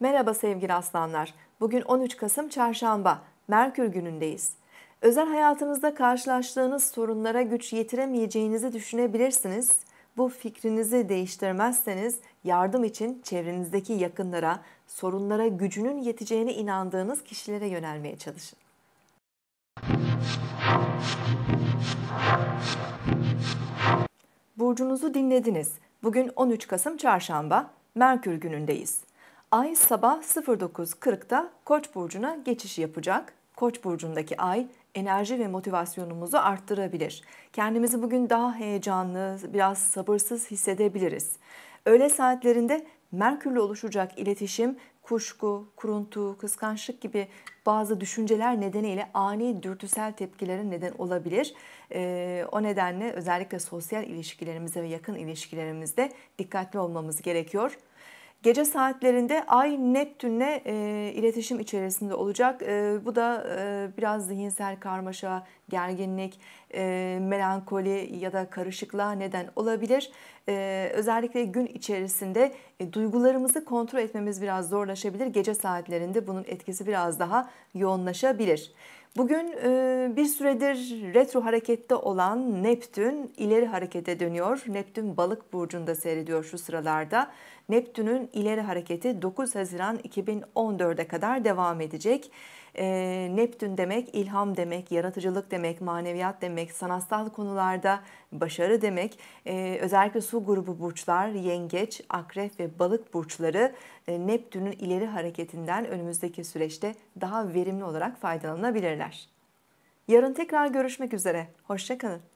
Merhaba sevgili aslanlar. Bugün 13 Kasım Çarşamba, Merkür günündeyiz. Özel hayatınızda karşılaştığınız sorunlara güç yetiremeyeceğinizi düşünebilirsiniz. Bu fikrinizi değiştirmezseniz yardım için çevrenizdeki yakınlara, sorunlara gücünün yeteceğine inandığınız kişilere yönelmeye çalışın. Burcunuzu dinlediniz. Bugün 13 Kasım Çarşamba, Merkür günündeyiz. Ay sabah 09.40'da Koç burcuna geçiş yapacak. Koç burcundaki ay enerji ve motivasyonumuzu arttırabilir. Kendimizi bugün daha heyecanlı, biraz sabırsız hissedebiliriz. Öğle saatlerinde Merkürle oluşacak iletişim kuşku, kuruntu, kıskançlık gibi bazı düşünceler nedeniyle ani dürtüsel tepkilerin neden olabilir. E, o nedenle özellikle sosyal ilişkilerimize ve yakın ilişkilerimizde dikkatli olmamız gerekiyor. Gece saatlerinde Ay Neptün'le e, iletişim içerisinde olacak. E, bu da e, biraz zihinsel karmaşa, gerginlik, e, melankoli ya da karışıklığa neden olabilir. E, özellikle gün içerisinde e, duygularımızı kontrol etmemiz biraz zorlaşabilir. Gece saatlerinde bunun etkisi biraz daha yoğunlaşabilir. Bugün e, bir süredir retro harekette olan Neptün ileri harekete dönüyor. Neptün balık burcunda seyrediyor şu sıralarda. Neptün'ün ileri hareketi 9 Haziran 2014'e kadar devam edecek. E, Neptün demek ilham demek, yaratıcılık demek, maneviyat demek, sanatsal konularda başarı demek. E, özellikle su grubu burçlar, yengeç, akrep ve balık burçları Neptün'ün ileri hareketinden önümüzdeki süreçte daha verimli olarak faydalanabilirler haberler. Yarın tekrar görüşmek üzere. Hoşçakalın.